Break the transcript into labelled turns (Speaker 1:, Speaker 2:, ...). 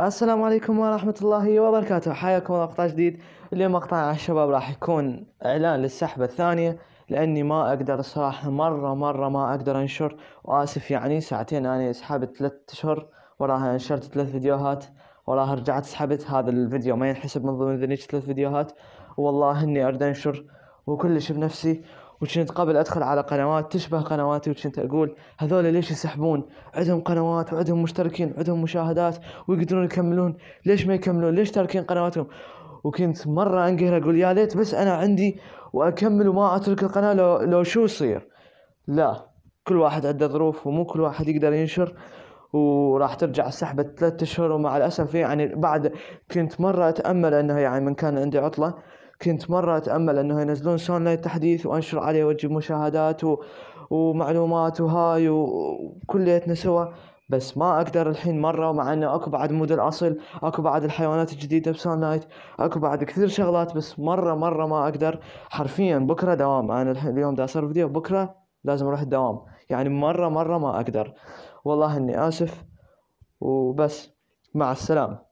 Speaker 1: السلام عليكم ورحمة الله وبركاته حياكم الله مقطع جديد اليوم مقطع على الشباب راح يكون إعلان للسحبة الثانية لأني ما أقدر صراحة مرة مرة ما أقدر أنشر وآسف يعني ساعتين أنا سحبت ثلاث أشهر وراها نشرت ثلاث فيديوهات وراها رجعت سحبت هذا الفيديو ما ينحسب من ضمن ذنيش ثلاث فيديوهات والله إني أريد أنشر وكلش بنفسي وكنت قبل ادخل على قنوات تشبه قنواتي وكنت اقول هذول ليش يسحبون عندهم قنوات وعندهم مشتركين وعندهم مشاهدات ويقدرون يكملون ليش ما يكملون ليش تاركين قنواتهم وكنت مره انقهر اقول يا ليت بس انا عندي واكمل وما اترك القناه لو, لو شو يصير لا كل واحد عنده ظروف ومو كل واحد يقدر ينشر وراح ترجع السحبة ثلاثة اشهر ومع الاسف يعني بعد كنت مره اتامل انه يعني من كان عندي عطله كنت مرة أتأمل أنه ينزلون سون لايت تحديث وأنشر عليه وأجيب مشاهدات و... ومعلومات وهاي وكليتنا سوا بس ما أقدر الحين مرة ومع أنه أكو بعد مود الأصل أكو بعد الحيوانات الجديدة بسون لايت أكو بعد كثير شغلات بس مرة مرة ما أقدر حرفيا بكرة دوام أنا الحين اليوم دا أصور فيديو بكرة لازم أروح الدوام يعني مرة مرة ما أقدر والله إني آسف وبس مع السلامة